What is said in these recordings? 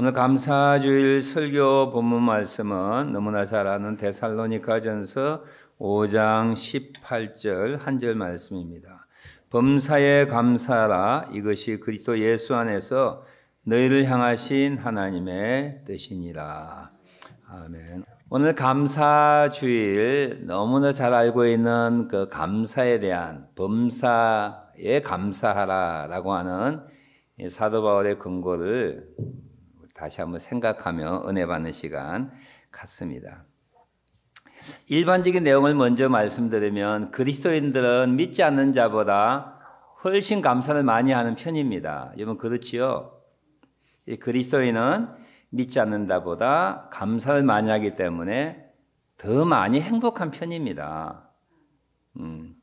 오늘 감사주일 설교 본문 말씀은 너무나 잘 아는 데살로니카전서 5장 18절 한절 말씀입니다. 범사에 감사라 이것이 그리스도 예수 안에서 너희를 향하신 하나님의 뜻이니라. 아멘. 오늘 감사 주일 너무나 잘 알고 있는 그 감사에 대한 범사에 감사하라라고 하는 사도 바울의 근거를 다시 한번 생각하며 은혜 받는 시간 같습니다. 일반적인 내용을 먼저 말씀드리면 그리스도인들은 믿지 않는 자보다 훨씬 감사를 많이 하는 편입니다. 여러분 그렇지요? 그리스도인은 믿지 않는다보다 감사를 많이 하기 때문에 더 많이 행복한 편입니다. 음.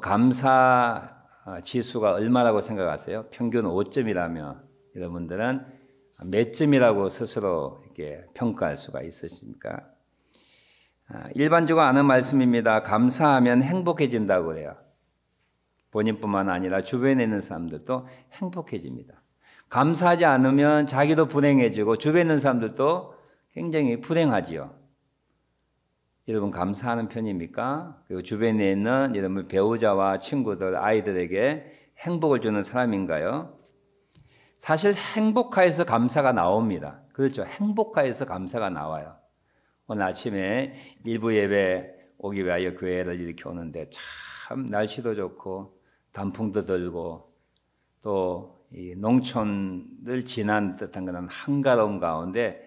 감사 지수가 얼마라고 생각하세요? 평균 5점이라면 여러분들은 몇 점이라고 스스로 이렇게 평가할 수가 있으십니까? 아, 일반적으로 아는 말씀입니다. 감사하면 행복해진다고 그래요. 본인뿐만 아니라 주변에 있는 사람들도 행복해집니다. 감사하지 않으면 자기도 불행해지고 주변에 있는 사람들도 굉장히 불행하지요. 여러분 감사하는 편입니까? 그리고 주변에 있는 여러분 배우자와 친구들, 아이들에게 행복을 주는 사람인가요? 사실 행복하에서 감사가 나옵니다. 그렇죠. 행복하에서 감사가 나와요. 오늘 아침에 일부 예배 오기 위하여 교회를 이렇게 오는데 참 날씨도 좋고 단풍도 들고 또 농촌을 지난 듯한 그런 한가로운 가운데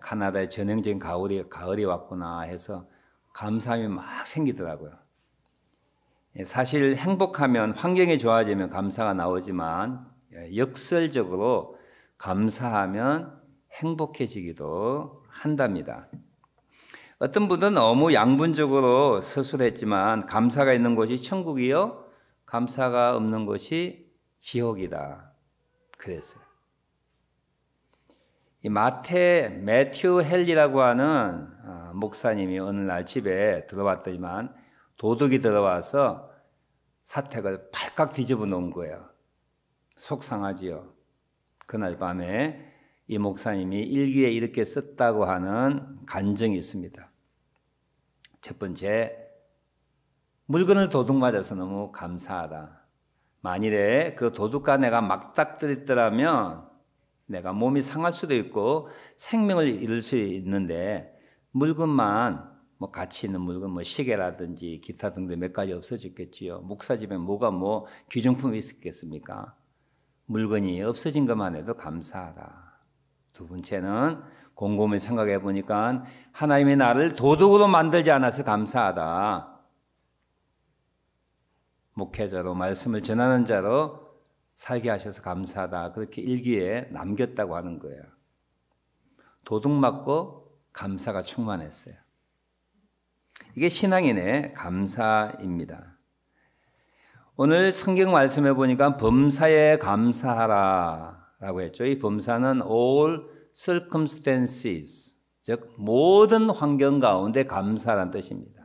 카나다의 전형적인 가을이, 가을이 왔구나 해서 감사함이 막 생기더라고요. 예, 사실 행복하면 환경이 좋아지면 감사가 나오지만 예, 역설적으로 감사하면 행복해지기도 한답니다. 어떤 분은 너무 양분적으로 서술했지만 감사가 있는 것이 천국이요 감사가 없는 것이 지옥이다 그랬어요. 이 마태 매튜 헬리라고 하는 어, 목사님이 어느 날 집에 들어왔더니만 도둑이 들어와서 사택을 발칵 뒤집어 놓은 거예요. 속상하지요. 그날 밤에 이 목사님이 일기에 이렇게 썼다고 하는 간증이 있습니다. 첫 번째, 물건을 도둑 맞아서 너무 감사하다. 만일에 그 도둑과 내가 막닥뜨렸더라면 내가 몸이 상할 수도 있고 생명을 잃을 수 있는데 물건만 뭐 가치 있는 물건 뭐 시계라든지 기타 등등 몇 가지 없어졌겠지요. 목사 집에 뭐가 뭐 귀중품이 있었겠습니까? 물건이 없어진 것만 해도 감사하다. 두 번째는 곰곰이 생각해 보니까 하나님의 나를 도둑으로 만들지 않아서 감사하다. 목회자로 말씀을 전하는 자로 살게 하셔서 감사하다. 그렇게 일기에 남겼다고 하는 거예요. 도둑 맞고 감사가 충만했어요. 이게 신앙인의 감사입니다. 오늘 성경 말씀해 보니까 범사에 감사하라 라고 했죠. 이 범사는 all circumstances, 즉 모든 환경 가운데 감사란 뜻입니다.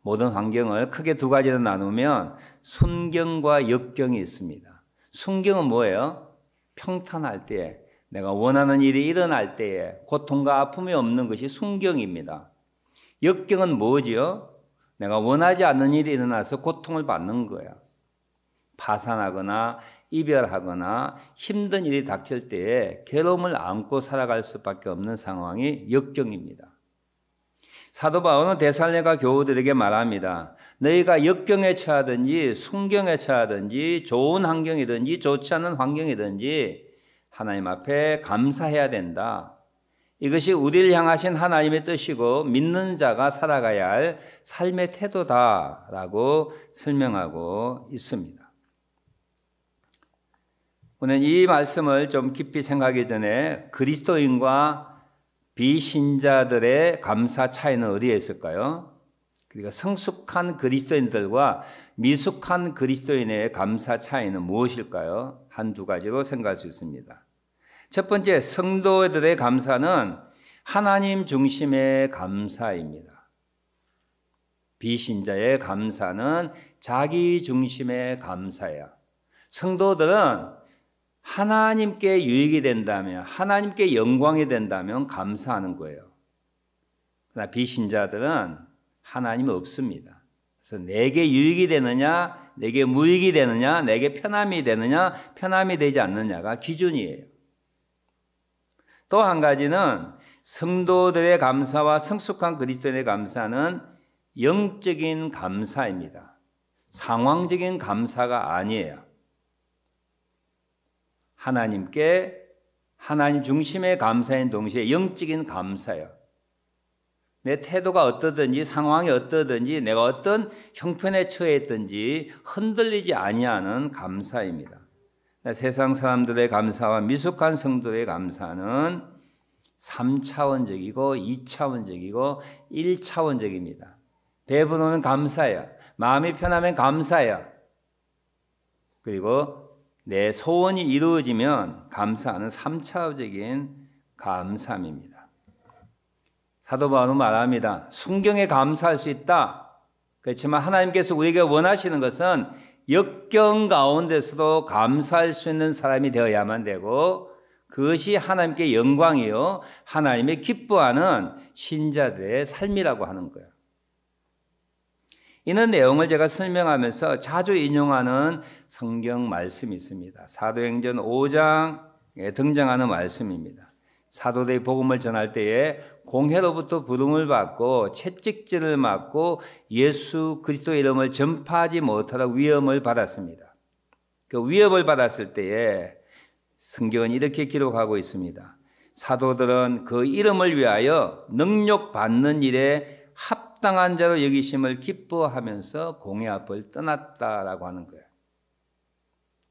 모든 환경을 크게 두 가지로 나누면 순경과 역경이 있습니다. 순경은 뭐예요? 평탄할 때 내가 원하는 일이 일어날 때에 고통과 아픔이 없는 것이 순경입니다. 역경은 뭐지요? 내가 원하지 않는 일이 일어나서 고통을 받는 거야. 파산하거나 이별하거나 힘든 일이 닥칠 때에 괴로움을 안고 살아갈 수밖에 없는 상황이 역경입니다. 사도 바울은 대살레가 교우들에게 말합니다. 너희가 역경에 처하든지 순경에 처하든지 좋은 환경이든지 좋지 않은 환경이든지 하나님 앞에 감사해야 된다. 이것이 우리를 향하신 하나님의 뜻이고 믿는 자가 살아가야 할 삶의 태도다라고 설명하고 있습니다. 오늘 이 말씀을 좀 깊이 생각하기 전에 그리스도인과 비신자들의 감사 차이는 어디에 있을까요? 그러니까 성숙한 그리스도인들과 미숙한 그리스도인의 감사 차이는 무엇일까요? 한두 가지로 생각할 수 있습니다. 첫 번째 성도들의 감사는 하나님 중심의 감사입니다. 비신자의 감사는 자기 중심의 감사야. 성도들은 하나님께 유익이 된다면, 하나님께 영광이 된다면 감사하는 거예요. 그러나 비신자들은 하나님 없습니다. 그래서 내게 유익이 되느냐, 내게 무익이 되느냐, 내게 편함이 되느냐, 편함이 되지 않느냐가 기준이에요. 또한 가지는 성도들의 감사와 성숙한 그리스도인의 감사는 영적인 감사입니다. 상황적인 감사가 아니에요. 하나님께 하나님 중심의 감사인 동시에 영적인 감사예요. 내 태도가 어떠든지 상황이 어떠든지 내가 어떤 형편에 처해 있든지 흔들리지 아니하는 감사입니다. 네, 세상 사람들의 감사와 미숙한 성도의 감사는 3차원적이고 2차원적이고 1차원적입니다. 배분호는 감사야. 마음이 편하면 감사야. 그리고 내 소원이 이루어지면 감사하는 3차원적인 감사함입니다. 사도 바울은 말합니다. 순경에 감사할 수 있다. 그렇지만 하나님께서 우리에게 원하시는 것은 역경 가운데서도 감사할 수 있는 사람이 되어야만 되고 그것이 하나님께 영광이요 하나님의 기뻐하는 신자들의 삶이라고 하는 거예요. 이런 내용을 제가 설명하면서 자주 인용하는 성경 말씀이 있습니다. 사도행전 5장에 등장하는 말씀입니다. 사도들이 복음을 전할 때에 공해로부터 부름을 받고 채찍질을 맞고 예수 그리스도 이름을 전파하지 못하라 위험을 받았습니다. 그위험을 받았을 때에 성경은 이렇게 기록하고 있습니다. 사도들은 그 이름을 위하여 능력 받는 일에 합당한 자로 여기심을 기뻐하면서 공회 앞을 떠났다라고 하는 거예요.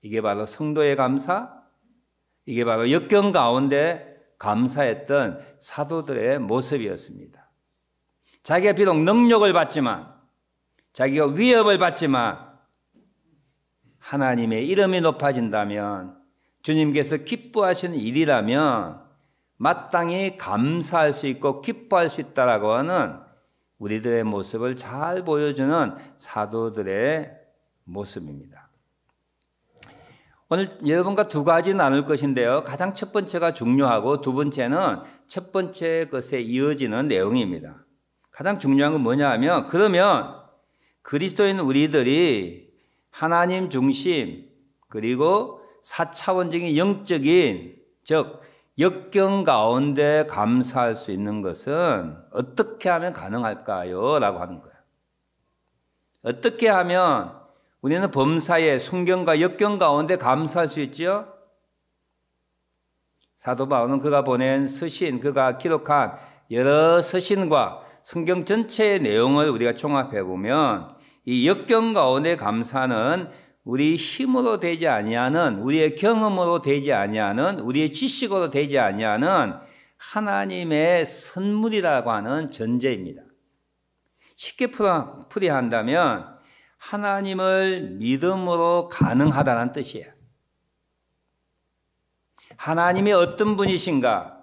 이게 바로 성도의 감사, 이게 바로 역경 가운데 감사했던 사도들의 모습이었습니다. 자기가 비록 능력을 받지만 자기가 위협을 받지만 하나님의 이름이 높아진다면 주님께서 기뻐하시는 일이라면 마땅히 감사할 수 있고 기뻐할 수 있다라고 하는 우리들의 모습을 잘 보여주는 사도들의 모습입니다. 오늘 여러분과 두 가지 나눌 것인데요. 가장 첫 번째가 중요하고 두 번째는 첫 번째 것에 이어지는 내용입니다. 가장 중요한 건 뭐냐 하면 그러면 그리스도인 우리들이 하나님 중심 그리고 사차원적인 영적인 즉 역경 가운데 감사할 수 있는 것은 어떻게 하면 가능할까요? 라고 하는 거예요. 어떻게 하면 우리는 범사에 순경과 역경 가운데 감사할 수있죠 사도 바울은 그가 보낸 서신, 그가 기록한 여러 서신과 성경 전체의 내용을 우리가 종합해 보면 이 역경 가운데 감사는 우리 힘으로 되지 아니하는 우리의 경험으로 되지 아니하는 우리의 지식으로 되지 아니하는 하나님의 선물이라고 하는 전제입니다. 쉽게 풀이한다면 하나님을 믿음으로 가능하다는 뜻이에요. 하나님이 어떤 분이신가?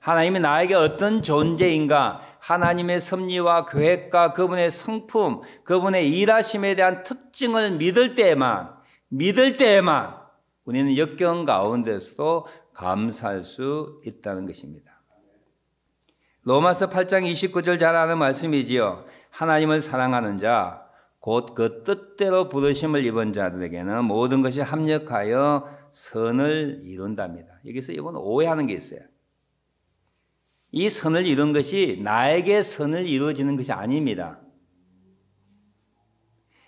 하나님이 나에게 어떤 존재인가? 하나님의 섭리와 계획과 그분의 성품, 그분의 일하심에 대한 특징을 믿을 때에만, 믿을 때에만 우리는 역경 가운데서도 감사할 수 있다는 것입니다. 로마서 8장 29절 잘 아는 말씀이지요. 하나님을 사랑하는 자, 곧그 뜻대로 부르심을 입은 자들에게는 모든 것이 합력하여 선을 이룬답니다. 여기서 이건 오해하는 게 있어요. 이 선을 이룬 것이 나에게 선을 이루어지는 것이 아닙니다.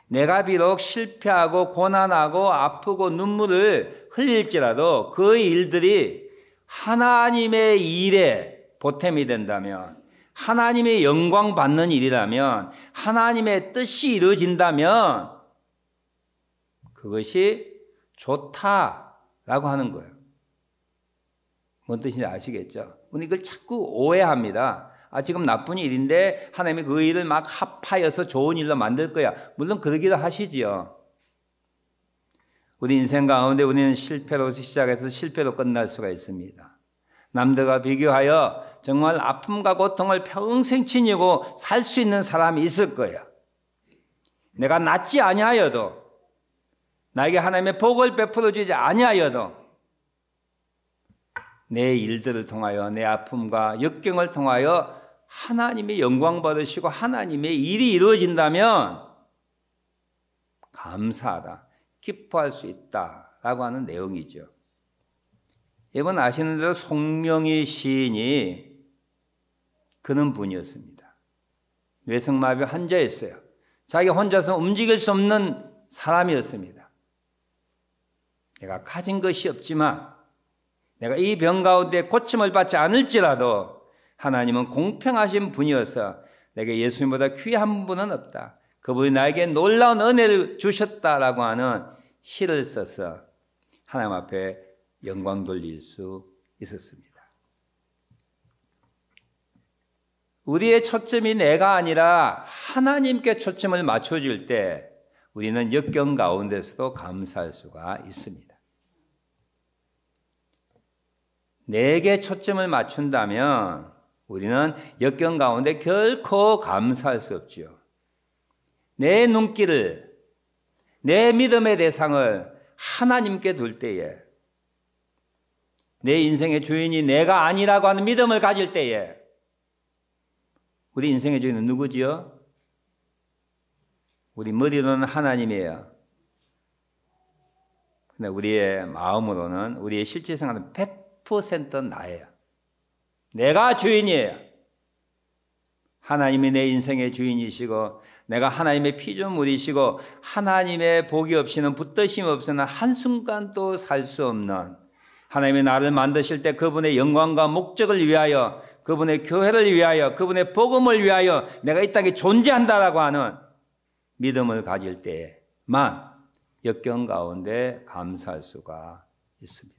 내가 비록 실패하고 고난하고 아프고 눈물을 흘릴지라도 그 일들이 하나님의 일에 보탬이 된다면 하나님의 영광 받는 일이라면 하나님의 뜻이 이루어진다면 그것이 좋다라고 하는 거예요. 뭔 뜻인지 아시겠죠? 근데 이걸 자꾸 오해합니다. 아, 지금 나쁜 일인데 하나님이 그 일을 막 합하여서 좋은 일로 만들 거야. 물론 그러기도 하시지요. 우리 인생 가운데 우리는 실패로 시작해서 실패로 끝날 수가 있습니다. 남들과 비교하여 정말 아픔과 고통을 평생 지니고 살 수 있는 사람이 있을 거야. 내가 낫지 아니하여도 나에게 하나님의 복을 베풀어 주지 아니하여도 내 일들을 통하여 내 아픔과 역경을 통하여 하나님의 영광 받으시고 하나님의 일이 이루어진다면 감사하다, 기뻐할 수 있다라고 하는 내용이죠. 여러분 아시는 대로 송명희 시인이 그는 분이었습니다. 뇌성마비 환자였어요. 자기 혼자서 움직일 수 없는 사람이었습니다. 내가 가진 것이 없지만 내가 이 병 가운데 고침을 받지 않을지라도 하나님은 공평하신 분이어서 내게 예수님보다 귀한 분은 없다. 그분이 나에게 놀라운 은혜를 주셨다라고 하는 시를 써서 하나님 앞에 영광 돌릴 수 있었습니다. 우리의 초점이 내가 아니라 하나님께 초점을 맞춰줄 때 우리는 역경 가운데서도 감사할 수가 있습니다. 내게 초점을 맞춘다면 우리는 역경 가운데 결코 감사할 수 없지요. 내 눈길을, 내 믿음의 대상을 하나님께 둘 때에 내 인생의 주인이 내가 아니라고 하는 믿음을 가질 때에 우리 인생의 주인은 누구지요? 우리 머리로는 하나님이에요. 근데 우리의 마음으로는 우리의 실제 생활은 100% 나예요. 내가 주인이에요. 하나님이 내 인생의 주인이시고 내가 하나님의 피조물이시고 하나님의 복이 없이는 붙드심 없이는 한순간도 살 수 없는 하나님이 나를 만드실 때 그분의 영광과 목적을 위하여 그분의 교회를 위하여 그분의 복음을 위하여 내가 이 땅에 존재한다라고 하는 믿음을 가질 때에만 역경 가운데 감사할 수가 있습니다.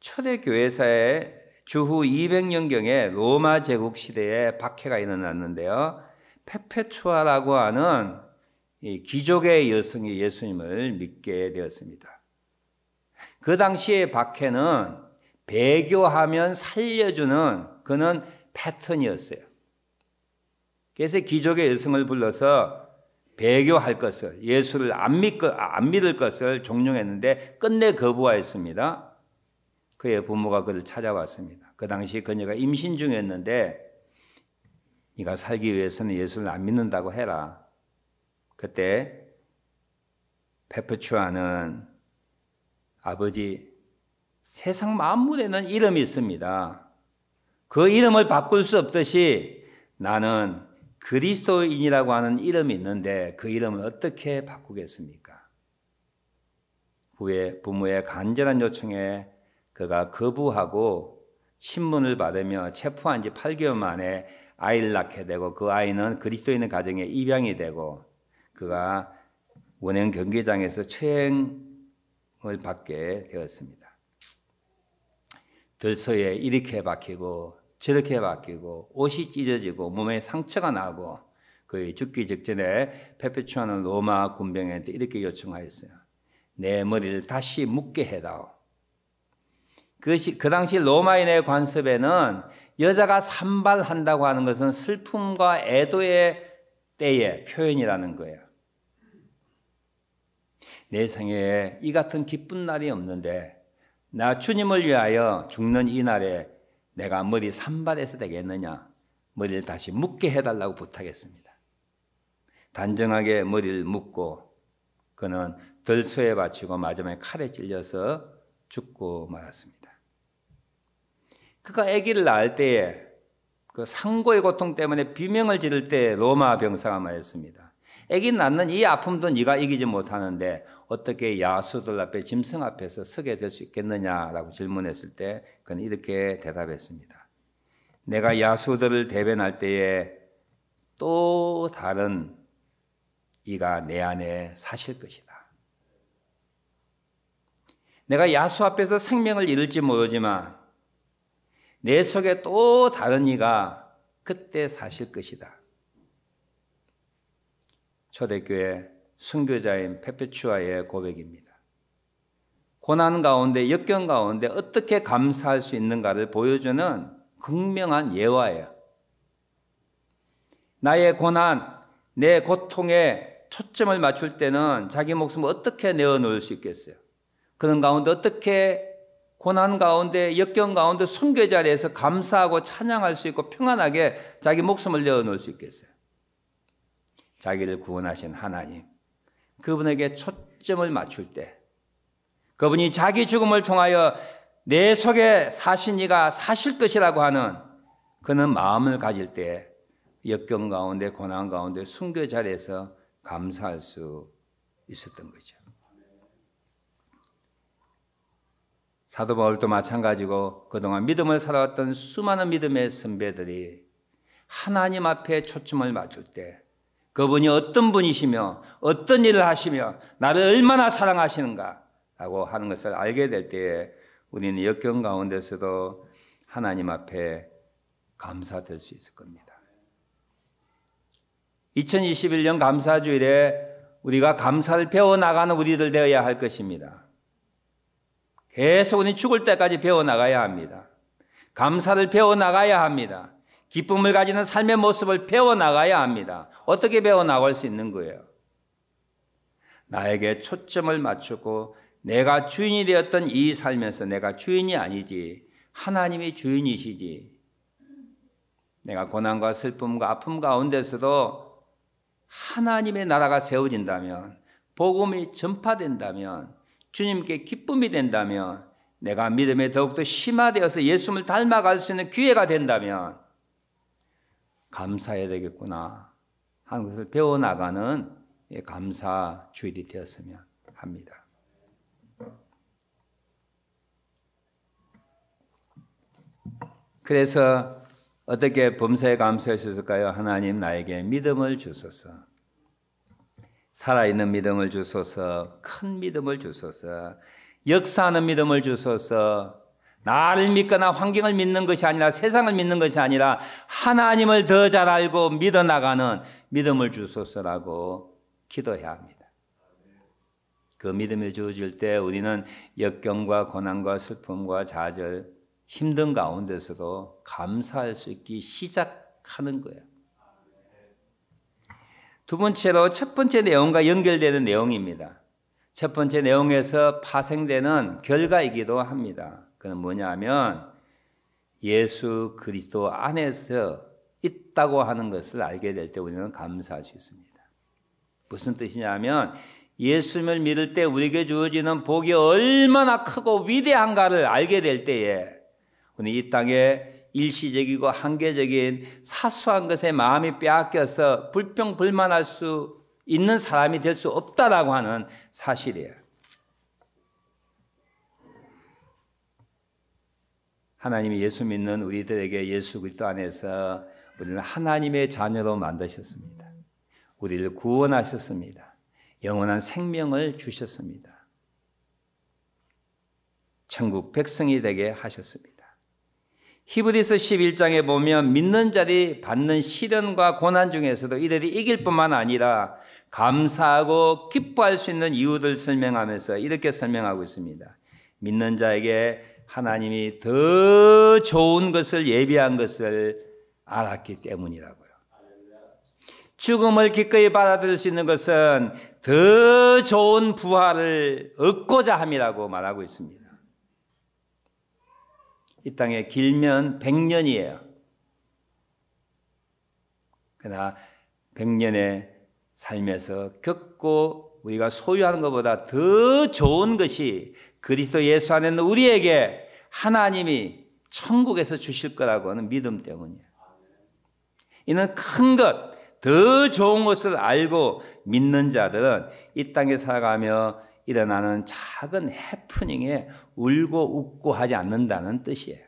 초대교회사의 주후 200년경에 로마 제국 시대에 박해가 일어났는데요. 페페추아라고 하는 기족의 여성이 예수님을 믿게 되었습니다. 그 당시에 박해는 배교하면 살려주는 그는 패턴이었어요. 그래서 기적의 여성을 불러서 배교할 것을 예수를 안, 믿거, 안 믿을 것을 종용했는데 끝내 거부하였습니다. 그의 부모가 그를 찾아왔습니다. 그 당시 그녀가 임신 중이었는데 네가 살기 위해서는 예수를 안 믿는다고 해라. 그때 페프추아는 아버지, 세상 만물에는 이름이 있습니다. 그 이름을 바꿀 수 없듯이 나는 그리스도인이라고 하는 이름이 있는데 그 이름을 어떻게 바꾸겠습니까? 후에 부모의 간절한 요청에 그가 거부하고 신문을 받으며 체포한 지 8개월 만에 아이를 낳게 되고 그 아이는 그리스도인의 가정에 입양이 되고 그가 원형 경기장에서 최행 고통을 받게 되었습니다. 들소에 이렇게 박히고 저렇게 박히고 옷이 찢어지고 몸에 상처가 나고 그의 죽기 직전에 페페추아는 로마 군병한테 이렇게 요청하였어요. 내 머리를 다시 묶게 해다오. 그것그 당시 로마인의 관습에는 여자가 산발한다고 하는 것은 슬픔과 애도의 때의 표현이라는 거예요. 내 생애에 이 같은 기쁜 날이 없는데 나 주님을 위하여 죽는 이 날에 내가 머리 산발해서 되겠느냐? 머리를 다시 묶게 해달라고 부탁했습니다. 단정하게 머리를 묶고 그는 들소에 바치고 마지막에 칼에 찔려서 죽고 말았습니다. 그가 아기를 낳을 때에 그 상고의 고통 때문에 비명을 지를 때 로마 병사가 말했습니다. 아기 낳는 이 아픔도 네가 이기지 못하는데 어떻게 야수들 앞에 짐승 앞에서 서게 될 수 있겠느냐라고 질문했을 때 그는 이렇게 대답했습니다. 내가 야수들을 대변할 때에 또 다른 이가 내 안에 사실 것이다. 내가 야수 앞에서 생명을 잃을지 모르지만 내 속에 또 다른 이가 그때 사실 것이다. 초대교회 순교자인 페페추아의 고백입니다. 고난 가운데 역경 가운데 어떻게 감사할 수 있는가를 보여주는 극명한 예화예요. 나의 고난, 내 고통에 초점을 맞출 때는 자기 목숨을 어떻게 내어놓을 수 있겠어요? 그런 가운데 어떻게 고난 가운데 역경 가운데 순교 자리에서 감사하고 찬양할 수 있고 평안하게 자기 목숨을 내어놓을 수 있겠어요? 자기를 구원하신 하나님. 그분에게 초점을 맞출 때 그분이 자기 죽음을 통하여 내 속에 사신 이가 사실 것이라고 하는 그는 마음을 가질 때 역경 가운데 고난 가운데 순교 자리에서 감사할 수 있었던 거죠. 사도 바울도 마찬가지고 그동안 믿음을 살아왔던 수많은 믿음의 선배들이 하나님 앞에 초점을 맞출 때 그분이 어떤 분이시며 어떤 일을 하시며 나를 얼마나 사랑하시는가 라고 하는 것을 알게 될 때에 우리는 역경 가운데서도 하나님 앞에 감사될 수 있을 겁니다. 2021년 감사주일에 우리가 감사를 배워나가는 우리들 되어야 할 것입니다. 계속 우리 죽을 때까지 배워나가야 합니다. 감사를 배워나가야 합니다. 기쁨을 가지는 삶의 모습을 배워나가야 합니다. 어떻게 배워나갈 수 있는 거예요? 나에게 초점을 맞추고 내가 주인이 되었던 이 삶에서 내가 주인이 아니지. 하나님이 주인이시지. 내가 고난과 슬픔과 아픔 가운데서도 하나님의 나라가 세워진다면, 복음이 전파된다면, 주님께 기쁨이 된다면, 내가 믿음에 더욱더 심화되어서 예수를 닮아갈 수 있는 기회가 된다면, 감사해야 되겠구나 하는 것을 배워나가는 감사 주일이 되었으면 합니다. 그래서 어떻게 범사에 감사했을까요? 하나님 나에게 믿음을 주소서. 살아있는 믿음을 주소서. 큰 믿음을 주소서. 역사하는 믿음을 주소서. 나를 믿거나 환경을 믿는 것이 아니라 세상을 믿는 것이 아니라 하나님을 더 잘 알고 믿어 나가는 믿음을 주소서라고 기도해야 합니다. 그 믿음이 주어질 때 우리는 역경과 고난과 슬픔과 좌절, 힘든 가운데서도 감사할 수 있기 시작하는 거예요. 두 번째로 첫 번째 내용과 연결되는 내용입니다. 첫 번째 내용에서 파생되는 결과이기도 합니다. 그건 뭐냐면 예수 그리스도 안에서 있다고 하는 것을 알게 될 때 우리는 감사할 수 있습니다. 무슨 뜻이냐면 예수님을 믿을 때 우리에게 주어지는 복이 얼마나 크고 위대한가를 알게 될 때에 우리 이 땅에 일시적이고 한계적인 사소한 것에 마음이 빼앗겨서 불평불만할 수 있는 사람이 될 수 없다라고 하는 사실이에요. 하나님이 예수 믿는 우리들에게 예수 그리스도 안에서 우리는 하나님의 자녀로 만드셨습니다. 우리를 구원하셨습니다. 영원한 생명을 주셨습니다. 천국 백성이 되게 하셨습니다. 히브리서 11장에 보면 믿는 자들이 받는 시련과 고난 중에서도 이들이 이길 뿐만 아니라 감사하고 기뻐할 수 있는 이유를 설명하면서 이렇게 설명하고 있습니다. 믿는 자에게 하나님이 더 좋은 것을 예비한 것을 알았기 때문이라고요. 죽음을 기꺼이 받아들일 수 있는 것은 더 좋은 부활을 얻고자 함이라고 말하고 있습니다. 이 땅에 길면 100년이에요. 그러나 100년의 삶에서 겪고 우리가 소유하는 것보다 더 좋은 것이 그리스도 예수 안에 는 우리에게 하나님이 천국에서 주실 거라고 하는 믿음 때문이에요. 이는 큰 것, 더 좋은 것을 알고 믿는 자들은 이 땅에 살아가며 일어나는 작은 해프닝에 울고 웃고 하지 않는다는 뜻이에요.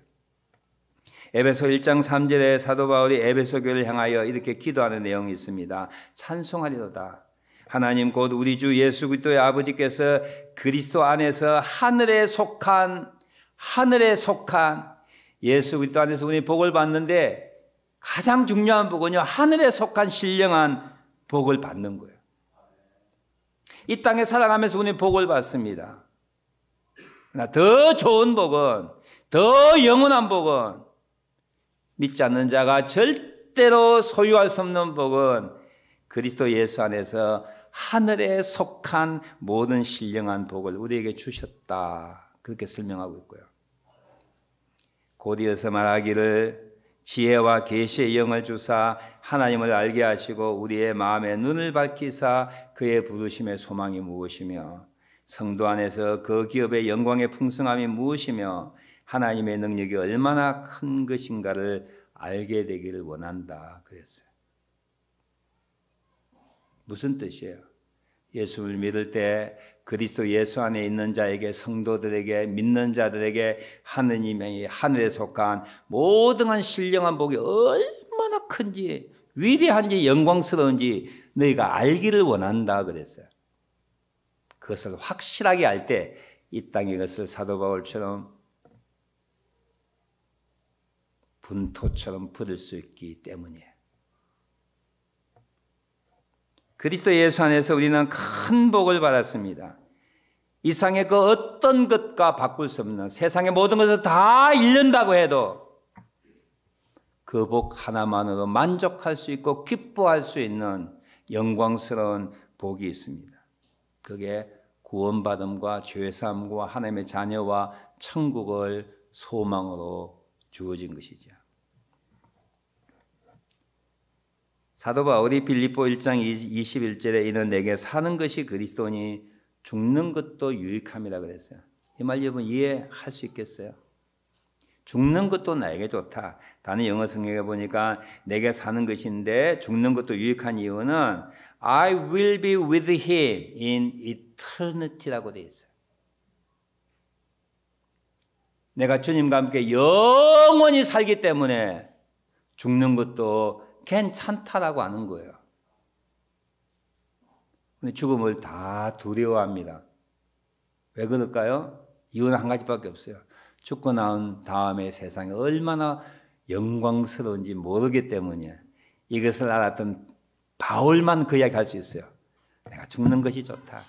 에베소 1장 3절에 사도 바울이 에베소 교를 향하여 이렇게 기도하는 내용이 있습니다. 찬송하리로다. 하나님 곧 우리 주 예수 그리스도의 아버지께서 그리스도 안에서 하늘에 속한 하늘에 속한 예수 그리스도 안에서 우리 복을 받는데 가장 중요한 복은요 하늘에 속한 신령한 복을 받는 거예요. 이 땅에 살아가면서 우리 복을 받습니다. 더 좋은 복은 더 영원한 복은 믿지 않는 자가 절대로 소유할 수 없는 복은 그리스도 예수 안에서 하늘에 속한 모든 신령한 복을 우리에게 주셨다. 그렇게 설명하고 있고요. 곧이어서 말하기를 지혜와 계시의 영을 주사 하나님을 알게 하시고 우리의 마음의 눈을 밝히사 그의 부르심의 소망이 무엇이며 성도 안에서 그 기업의 영광의 풍성함이 무엇이며 하나님의 능력이 얼마나 큰 것인가를 알게 되기를 원한다 그랬어요. 무슨 뜻이에요? 예수를 믿을 때 그리스도 예수 안에 있는 자에게 성도들에게 믿는 자들에게 하느님의 하늘에 속한 모든 한 신령한 복이 얼마나 큰지 위대한지 영광스러운지 너희가 알기를 원한다 그랬어요. 그것을 확실하게 알 때 이 땅의 것을 사도 바울처럼 분토처럼 부을 수 있기 때문이에요. 그리스도 예수 안에서 우리는 큰 복을 받았습니다. 이상의 그 어떤 것과 바꿀 수 없는 세상의 모든 것을 다 잃는다고 해도 그 복 하나만으로 만족할 수 있고 기뻐할 수 있는 영광스러운 복이 있습니다. 그게 구원받음과 죄사함과 하나님의 자녀와 천국을 소망으로 주어진 것이죠. 사도 바울디빌리보 1장 21절에 이는 내게 사는 것이 그리스도니 죽는 것도 유익함이라 그랬어요. 이 말 여러분 이해할 수 있겠어요? 죽는 것도 나에게 좋다. 다른 영어 성경에 보니까 내게 사는 것인데 죽는 것도 유익한 이유는 I will be with him in eternity라고 되어 있어요. 내가 주님과 함께 영원히 살기 때문에 죽는 것도 괜찮다라고 하는 거예요. 근데 죽음을 다 두려워합니다. 왜 그럴까요? 이유는 한 가지밖에 없어요. 죽고 나온 다음에 세상이 얼마나 영광스러운지 모르기 때문에 이것을 알았던 바울만 그 이야기 할수 있어요. 내가 죽는 것이 좋다.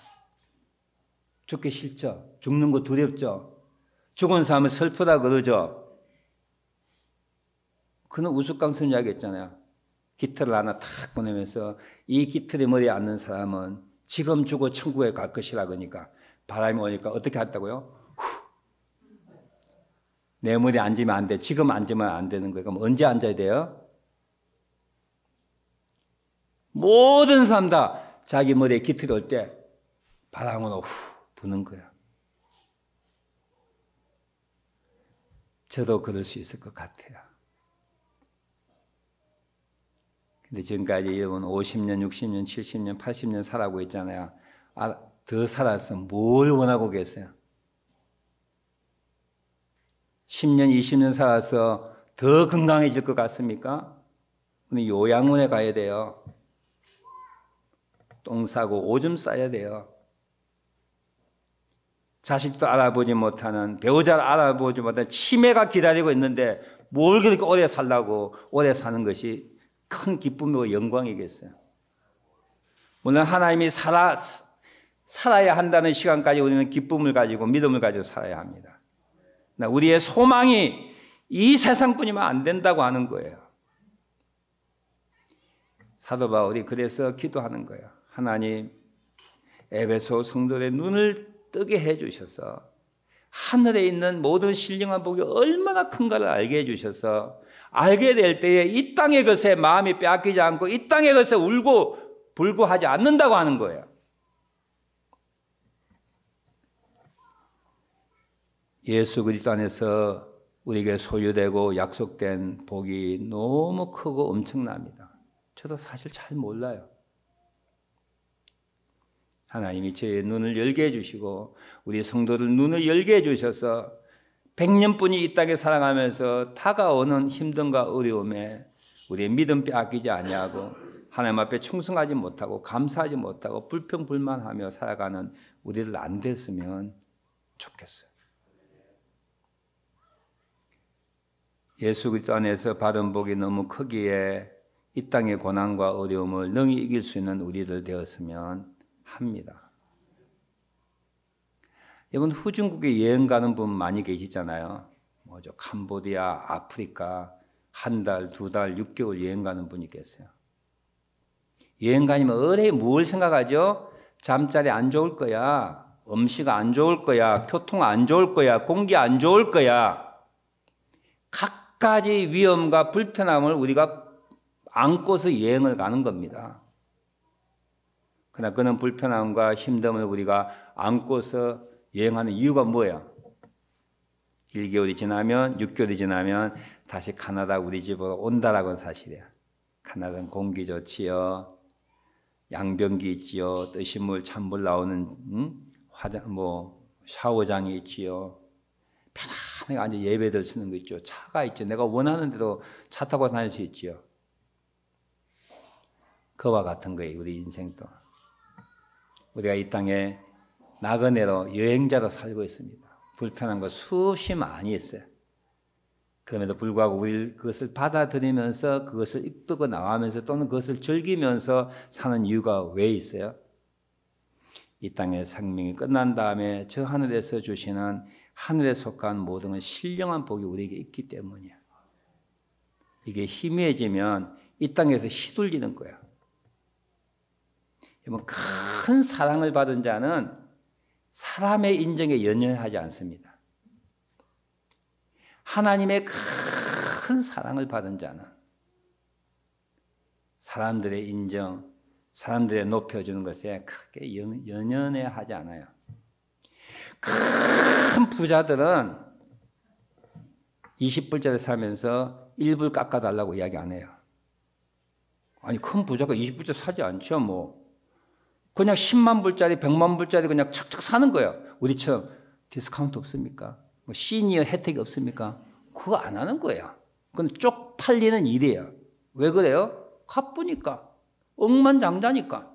죽기 싫죠. 죽는 거 두렵죠. 죽은 사람은 슬프다 그러죠. 그는 우스꽝스러운 이야기 했잖아요. 깃털을 하나 탁 꺼내면서 이 깃털이 머리에 앉는 사람은 지금 죽어 천국에 갈 것이라 그러니까 바람이 오니까 어떻게 한다고요? 내 머리에 앉으면 안 돼. 지금 앉으면 안 되는 거예요. 그럼 언제 앉아야 돼요? 모든 사람 다 자기 머리에 깃털이 올 때 바람으로 후 부는 거야. 저도 그럴 수 있을 것 같아요. 근데 지금까지 여러분 50년, 60년, 70년, 80년 살아고 있잖아요. 아, 더 살아서 뭘 원하고 계세요? 10년, 20년 살아서 더 건강해질 것 같습니까? 근데 요양원에 가야 돼요. 똥 싸고 오줌 싸야 돼요. 자식도 알아보지 못하는 배우자를 알아보지 못하는 치매가 기다리고 있는데 뭘 그렇게 오래 살라고 오래 사는 것이 큰 기쁨이고 영광이겠어요. 물론 하나님이 살아, 살아야 한다는 시간까지 우리는 기쁨을 가지고 믿음을 가지고 살아야 합니다. 우리의 소망이 이 세상뿐이면 안 된다고 하는 거예요. 사도 바울이 그래서 기도하는 거예요. 하나님, 에베소 성도의 눈을 뜨게 해주셔서 하늘에 있는 모든 신령한 복이 얼마나 큰가를 알게 해주셔서 알게 될 때에 이 땅의 것에 마음이 빼앗기지 않고 이 땅의 것에 울고 불구하지 않는다고 하는 거예요. 예수 그리스도 안에서 우리에게 소유되고 약속된 복이 너무 크고 엄청납니다. 저도 사실 잘 몰라요. 하나님이 제 눈을 열게 해주시고 우리 성도들 눈을 열게 해주셔서 백년뿐이 이 땅에 살아가면서 다가오는 힘든과 어려움에 우리의 믿음 빼앗기지 아니하고 하나님 앞에 충성하지 못하고 감사하지 못하고 불평불만하며 살아가는 우리들 안 됐으면 좋겠어요. 예수 그리스도 안에서 받은 복이 너무 크기에 이 땅의 고난과 어려움을 능히 이길 수 있는 우리들 되었으면 합니다. 여러분 후진국에 여행 가는 분 많이 계시잖아요. 뭐죠? 캄보디아, 아프리카 한 달, 두 달, 6개월 여행 가는 분이 계세요. 여행 가니면 어레 뭘 생각하죠? 잠자리 안 좋을 거야. 음식 안 좋을 거야. 교통 안 좋을 거야. 공기 안 좋을 거야. 각 가지 위험과 불편함을 우리가 안고서 여행을 가는 겁니다. 그러나 그는 불편함과 힘듦을 우리가 안고서 여행하는 이유가 뭐야? 1개월이 지나면 6개월이 지나면 다시 카나다 우리 집으로 온다라고는 사실이야. 카나다는 공기 좋지요. 양변기 있지요. 뜨신물 찬물 나오는 응? 화장 뭐 샤워장이 있지요. 편안하게 앉아 예배들 쓰는 거 있죠. 차가 있죠. 내가 원하는 대로 차 타고 다닐 수 있지요. 그와 같은 거예요. 우리 인생도. 우리가 이 땅에 나그네로 여행자로 살고 있습니다. 불편한 거 수없이 많이 있어요. 그럼에도 불구하고 우리 그것을 받아들이면서 그것을 이끌고 나가면서 또는 그것을 즐기면서 사는 이유가 왜 있어요? 이 땅의 생명이 끝난 다음에 저 하늘에서 주시는 하늘에 속한 모든 신령한 복이 우리에게 있기 때문이야. 이게 희미해지면 이 땅에서 휘둘리는 거야. 여러분, 큰 사랑을 받은 자는 사람의 인정에 연연하지 않습니다. 하나님의 큰 사랑을 받은 자는 사람들의 인정, 사람들의 높여주는 것에 크게 연, 연해 하지 않아요. 큰 부자들은 20불짜리 사면서 1불 깎아달라고 이야기 안 해요. 아니, 큰 부자가 20불짜리 사지 않죠, 뭐. 그냥 10만 불짜리, 100만 불짜리 그냥 척척 사는 거예요. 우리처럼 디스카운트 없습니까? 뭐 시니어 혜택이 없습니까? 그거 안 하는 거예요. 그건 쪽 팔리는 일이에요. 왜 그래요? 가쁘니까. 억만장자니까.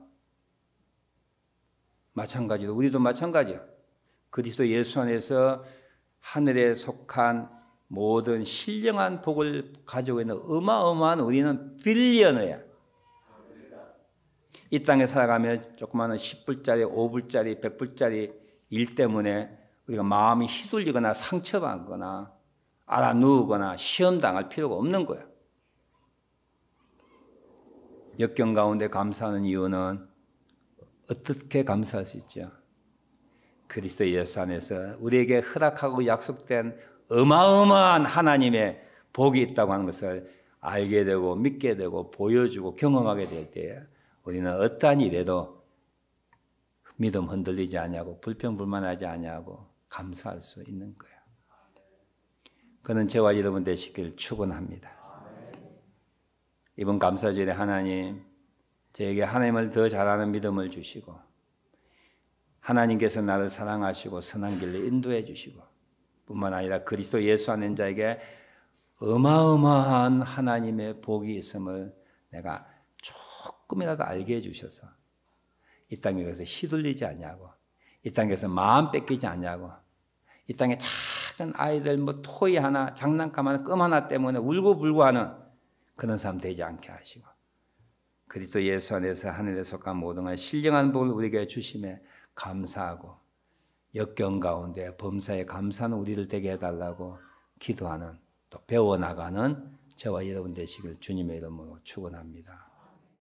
마찬가지로 우리도 마찬가지야. 그리스도 예수 안에서 하늘에 속한 모든 신령한 복을 가지고 있는 어마어마한 우리는 빌리언어야. 이 땅에 살아가며 조그마한 10불짜리, 5불짜리, 100불짜리 일 때문에 우리가 마음이 휘둘리거나 상처받거나 알아누우거나 시험당할 필요가 없는 거야. 역경 가운데 감사하는 이유는 어떻게 감사할 수 있죠? 그리스도 예수 안에서 우리에게 허락하고 약속된 어마어마한 하나님의 복이 있다고 하는 것을 알게 되고 믿게 되고 보여주고 경험하게 될 때에 우리는 어떠한 일에도 믿음 흔들리지 않냐고 불평불만하지 않냐고 감사할 수 있는 거예요. 그는 저와 여러분 되시길 축원합니다. 이번 감사절에 하나님 저에게 하나님을 더잘 아는 믿음을 주시고 하나님께서 나를 사랑하시고 선한 길로 인도해 주시고 뿐만 아니라 그리스도 예수 안는 자에게 어마어마한 하나님의 복이 있음을 내가 조금이라도 알게 해주셔서 이 땅에 가서 휘둘리지 않냐고 이 땅에서 마음 뺏기지 않냐고 이 땅에 작은 아이들 뭐 토이 하나 장난감 하나 끔 하나 때문에 울고불고 하는 그런 사람 되지 않게 하시고 그리스도 예수 안에서 하늘에 속한 모든 한 신령한 복을 우리에게 주심에 감사하고 역경 가운데 범사에 감사는 하 우리를 되게 해달라고 기도하는 또 배워나가는 저와 여러분 되시길 주님의 이름으로 축원합니다.